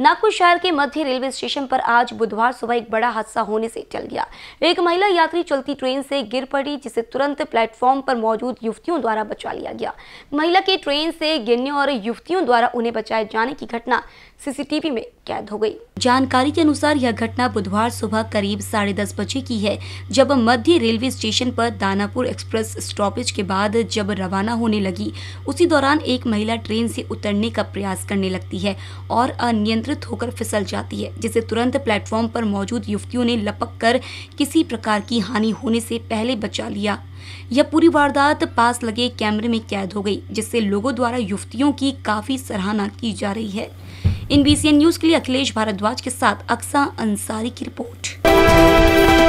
नागपुर शहर के मध्य railway station पर आज बुधवार सुबह एक बड़ा हादसा होने से टल गया एक महिला यात्री चलती ट्रेन से गिर पड़ी जिसे तुरंत प्लेटफॉर्म पर मौजूद युवतियों द्वारा बचा लिया गया महिला के ट्रेन से गिरने और युवतियों द्वारा उन्हें बचाए जाने की घटना सीसीटीवी में कैद हो गयी जानकारी के अनुसार यह घटना बुधवार सुबह करीब साढ़े दस बजे की है जब मध्य रेलवे स्टेशन आरोप दानापुर एक्सप्रेस स्टॉपेज के बाद जब रवाना होने लगी उसी दौरान एक महिला ट्रेन से उतरने का प्रयास करने लगती है और अनियंत्रित अनियंत्रित होकर फिसल जाती है जिसे तुरंत प्लेटफॉर्म पर मौजूद युवतियों ने लपक कर किसी प्रकार की हानि होने से पहले बचा लिया यह पूरी वारदात पास लगे कैमरे में कैद हो गई जिससे लोगों द्वारा युवतियों की काफ़ी सराहना की जा रही है इन बी न्यूज़ के लिए अखिलेश भारद्वाज के साथ अक्सा अंसारी की रिपोर्ट